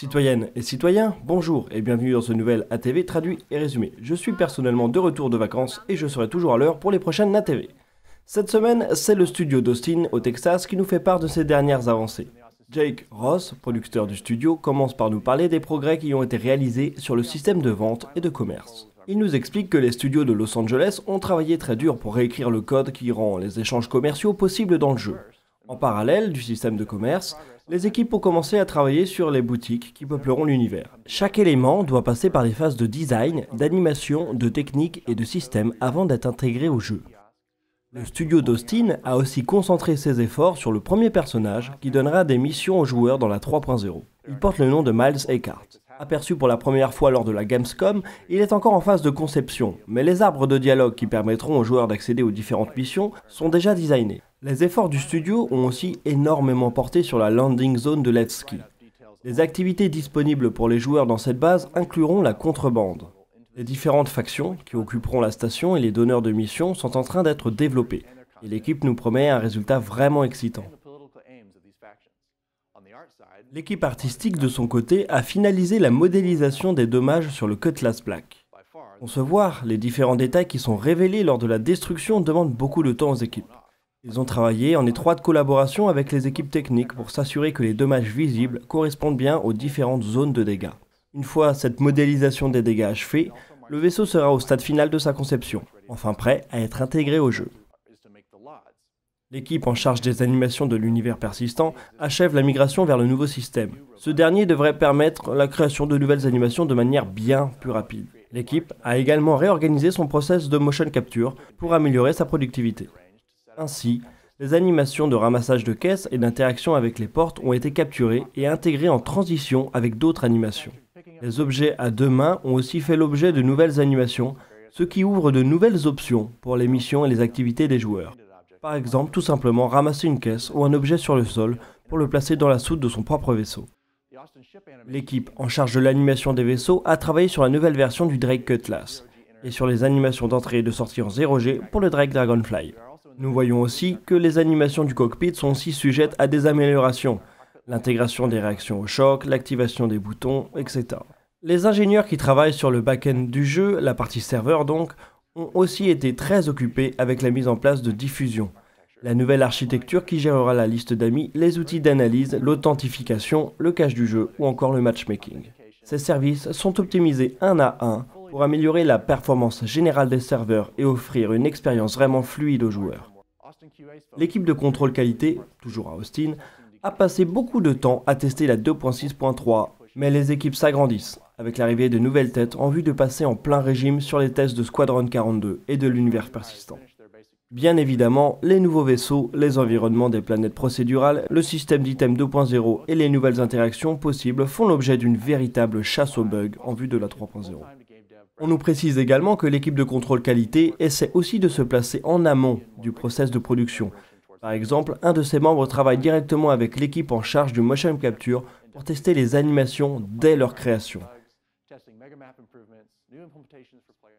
Citoyennes et citoyens, bonjour et bienvenue dans ce nouvel ATV traduit et résumé. Je suis personnellement de retour de vacances et je serai toujours à l'heure pour les prochaines ATV. Cette semaine, c'est le studio d'Austin au Texas qui nous fait part de ses dernières avancées. Jake Ross, producteur du studio, commence par nous parler des progrès qui ont été réalisés sur le système de vente et de commerce. Il nous explique que les studios de Los Angeles ont travaillé très dur pour réécrire le code qui rend les échanges commerciaux possibles dans le jeu. En parallèle du système de commerce, les équipes ont commencé à travailler sur les boutiques qui peupleront l'univers. Chaque élément doit passer par des phases de design, d'animation, de technique et de système avant d'être intégré au jeu. Le studio d'Austin a aussi concentré ses efforts sur le premier personnage qui donnera des missions aux joueurs dans la 3.0. Il porte le nom de Miles Eckhart. Aperçu pour la première fois lors de la Gamescom, il est encore en phase de conception, mais les arbres de dialogue qui permettront aux joueurs d'accéder aux différentes missions sont déjà designés. Les efforts du studio ont aussi énormément porté sur la landing zone de Levski. Les activités disponibles pour les joueurs dans cette base incluront la contrebande. Les différentes factions qui occuperont la station et les donneurs de missions sont en train d'être développées, et l'équipe nous promet un résultat vraiment excitant. L'équipe artistique, de son côté, a finalisé la modélisation des dommages sur le Cutlass Black. Concevoir les différents détails qui sont révélés lors de la destruction demandent beaucoup de temps aux équipes. Ils ont travaillé en étroite collaboration avec les équipes techniques pour s'assurer que les dommages visibles correspondent bien aux différentes zones de dégâts. Une fois cette modélisation des dégâts achevée, le vaisseau sera au stade final de sa conception, enfin prêt à être intégré au jeu. L'équipe en charge des animations de l'univers persistant achève la migration vers le nouveau système. Ce dernier devrait permettre la création de nouvelles animations de manière bien plus rapide. L'équipe a également réorganisé son process de motion capture pour améliorer sa productivité. Ainsi, les animations de ramassage de caisses et d'interaction avec les portes ont été capturées et intégrées en transition avec d'autres animations. Les objets à deux mains ont aussi fait l'objet de nouvelles animations, ce qui ouvre de nouvelles options pour les missions et les activités des joueurs. Par exemple, tout simplement ramasser une caisse ou un objet sur le sol pour le placer dans la soute de son propre vaisseau. L'équipe en charge de l'animation des vaisseaux a travaillé sur la nouvelle version du Drake Cutlass et sur les animations d'entrée et de sortie en 0G pour le Drake Dragonfly. Nous voyons aussi que les animations du cockpit sont aussi sujettes à des améliorations, l'intégration des réactions au choc, l'activation des boutons, etc. Les ingénieurs qui travaillent sur le back-end du jeu, la partie serveur donc, ont aussi été très occupés avec la mise en place de diffusion, la nouvelle architecture qui gérera la liste d'amis, les outils d'analyse, l'authentification, le cache du jeu ou encore le matchmaking. Ces services sont optimisés un à un pour améliorer la performance générale des serveurs et offrir une expérience vraiment fluide aux joueurs. L'équipe de contrôle qualité, toujours à Austin, a passé beaucoup de temps à tester la 2.6.3, mais les équipes s'agrandissent, avec l'arrivée de nouvelles têtes en vue de passer en plein régime sur les tests de Squadron 42 et de l'univers persistant. Bien évidemment, les nouveaux vaisseaux, les environnements des planètes procédurales, le système d'item 2.0 et les nouvelles interactions possibles font l'objet d'une véritable chasse aux bugs en vue de la 3.0. On nous précise également que l'équipe de contrôle qualité essaie aussi de se placer en amont du process de production. Par exemple, un de ses membres travaille directement avec l'équipe en charge du motion capture pour tester les animations dès leur création.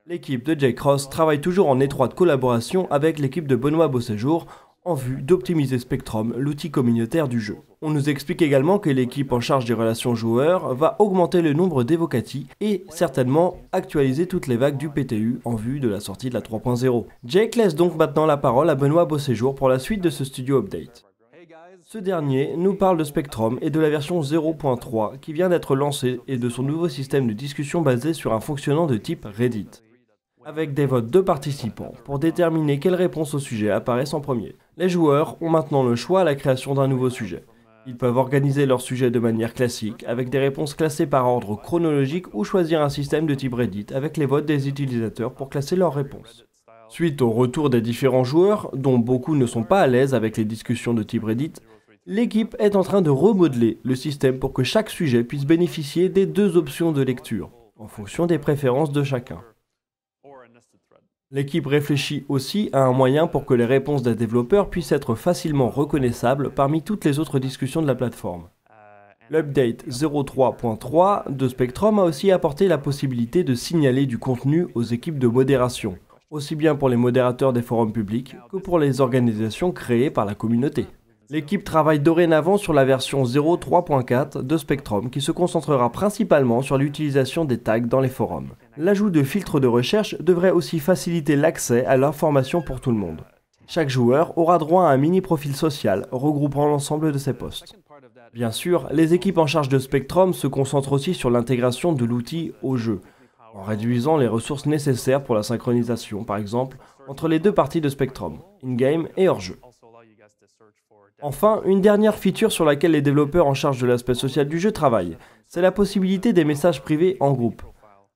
L'équipe de Jake cross travaille toujours en étroite collaboration avec l'équipe de Benoît Beauséjour en vue d'optimiser Spectrum, l'outil communautaire du jeu. On nous explique également que l'équipe en charge des relations joueurs va augmenter le nombre d'évocati et certainement actualiser toutes les vagues du PTU en vue de la sortie de la 3.0. Jake laisse donc maintenant la parole à Benoît Beauséjour pour la suite de ce studio update. Ce dernier nous parle de Spectrum et de la version 0.3 qui vient d'être lancée et de son nouveau système de discussion basé sur un fonctionnement de type Reddit. Avec des votes de participants pour déterminer quelles réponses au sujet apparaissent en premier. Les joueurs ont maintenant le choix à la création d'un nouveau sujet. Ils peuvent organiser leur sujet de manière classique, avec des réponses classées par ordre chronologique ou choisir un système de type Reddit avec les votes des utilisateurs pour classer leurs réponses. Suite au retour des différents joueurs, dont beaucoup ne sont pas à l'aise avec les discussions de type Reddit, L'équipe est en train de remodeler le système pour que chaque sujet puisse bénéficier des deux options de lecture, en fonction des préférences de chacun. L'équipe réfléchit aussi à un moyen pour que les réponses des développeurs puissent être facilement reconnaissables parmi toutes les autres discussions de la plateforme. L'update 03.3 de Spectrum a aussi apporté la possibilité de signaler du contenu aux équipes de modération, aussi bien pour les modérateurs des forums publics que pour les organisations créées par la communauté. L'équipe travaille dorénavant sur la version 0.3.4 de Spectrum qui se concentrera principalement sur l'utilisation des tags dans les forums. L'ajout de filtres de recherche devrait aussi faciliter l'accès à l'information pour tout le monde. Chaque joueur aura droit à un mini profil social regroupant l'ensemble de ses postes. Bien sûr, les équipes en charge de Spectrum se concentrent aussi sur l'intégration de l'outil au jeu, en réduisant les ressources nécessaires pour la synchronisation, par exemple, entre les deux parties de Spectrum, in-game et hors-jeu. Enfin, une dernière feature sur laquelle les développeurs en charge de l'aspect social du jeu travaillent, c'est la possibilité des messages privés en groupe.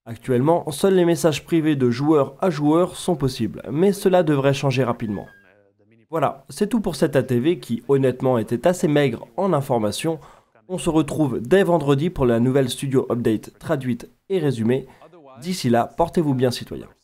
Actuellement, seuls les messages privés de joueur à joueur sont possibles, mais cela devrait changer rapidement. Voilà, c'est tout pour cette ATV qui honnêtement était assez maigre en informations. On se retrouve dès vendredi pour la nouvelle studio update traduite et résumée. D'ici là, portez-vous bien citoyens.